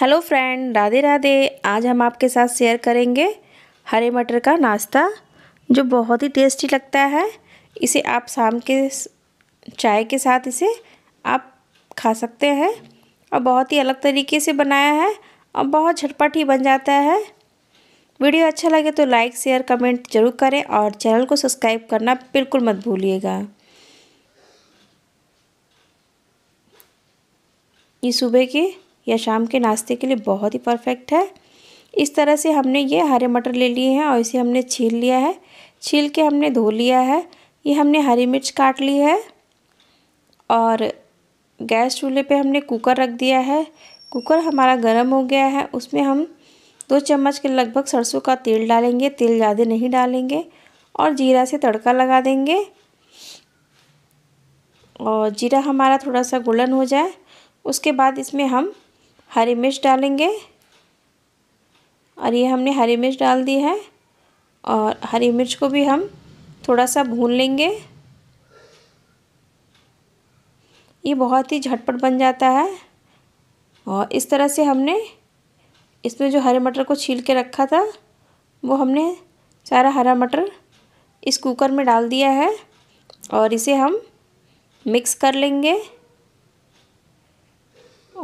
hello friend Radhe Radhe आज हम आपके साथ शेयर करेंगे हरे मटर का नाश्ता जो बहुत ही टेस्टी लगता है इसे आप शाम के चाय के साथ इसे आप खा सकते हैं और बहुत ही अलग तरीके से बनाया है और बहुत झटपट ही बन जाता है वीडियो अच्छा लगे तो लाइक शेयर कमेंट जरूर करें और चैनल को सब्सक्राइब करना बिल्कुल मत भूलिएगा ये सुबह के या शाम के नाश्ते के लिए बहुत ही परफेक्ट है इस तरह से हमने ये हरे मटर ले लिए हैं और इसे हमने छील लिया है छील के हमने धो लिया है ये हमने हरी मिर्च काट ली है और गैस चूल्हे पे हमने कुकर रख दिया है कुकर हमारा गर्म हो गया है उसमें हम दो चम्मच के लगभग सरसों का तेल डालेंगे तेल ज़्यादा नहीं डालेंगे और जीरा से तड़का लगा देंगे और जीरा हमारा थोड़ा सा गुलन हो जाए उसके बाद इसमें हम हरी मिर्च डालेंगे और ये हमने हरी मिर्च डाल दी है और हरी मिर्च को भी हम थोड़ा सा भून लेंगे ये बहुत ही झटपट बन जाता है और इस तरह से हमने इसमें जो हरे मटर को छील के रखा था वो हमने सारा हरा मटर इस कुकर में डाल दिया है और इसे हम मिक्स कर लेंगे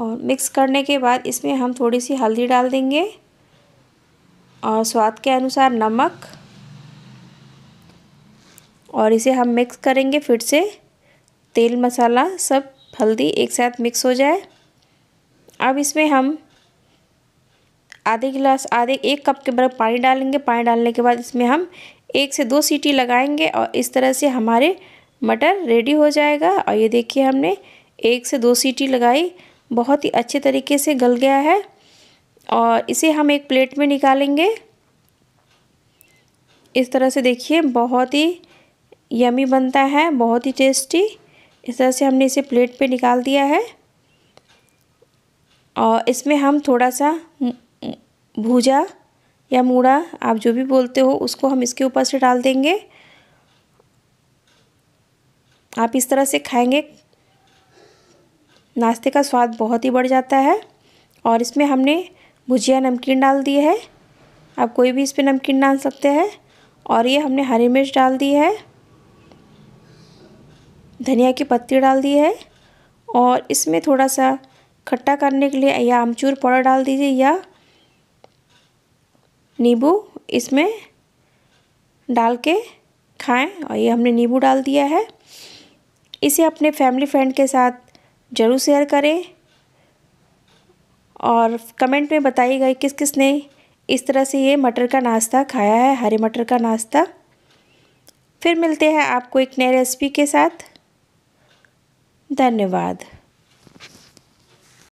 और मिक्स करने के बाद इसमें हम थोड़ी सी हल्दी डाल देंगे और स्वाद के अनुसार नमक और इसे हम मिक्स करेंगे फिर से तेल मसाला सब हल्दी एक साथ मिक्स हो जाए अब इसमें हम आधे गिलास आधे एक कप के बराबर पानी डालेंगे पानी डालने के बाद इसमें हम एक से दो सीटी लगाएंगे और इस तरह से हमारे मटर रेडी हो जाएगा और ये देखिए हमने एक से दो सीटी लगाई बहुत ही अच्छे तरीके से गल गया है और इसे हम एक प्लेट में निकालेंगे इस तरह से देखिए बहुत ही यमी बनता है बहुत ही टेस्टी इस तरह से हमने इसे प्लेट पे निकाल दिया है और इसमें हम थोड़ा सा भूजा या मूड़ा आप जो भी बोलते हो उसको हम इसके ऊपर से डाल देंगे आप इस तरह से खाएंगे नाश्ते का स्वाद बहुत ही बढ़ जाता है और इसमें हमने भुजिया नमकीन डाल दी है आप कोई भी इस पर नमकीन डाल सकते हैं और ये हमने हरी मिर्च डाल दी है धनिया की पत्ती डाल दी है और इसमें थोड़ा सा खट्टा करने के लिए या आमचूर पाउडर डाल दीजिए या नींबू इसमें डाल के खाएँ और ये हमने नींबू डाल दिया है इसे अपने फैमिली फ्रेंड के साथ ज़रूर शेयर करें और कमेंट में बताइएगा किस किस ने इस तरह से ये मटर का नाश्ता खाया है हरे मटर का नाश्ता फिर मिलते हैं आपको एक नए रेसिपी के साथ धन्यवाद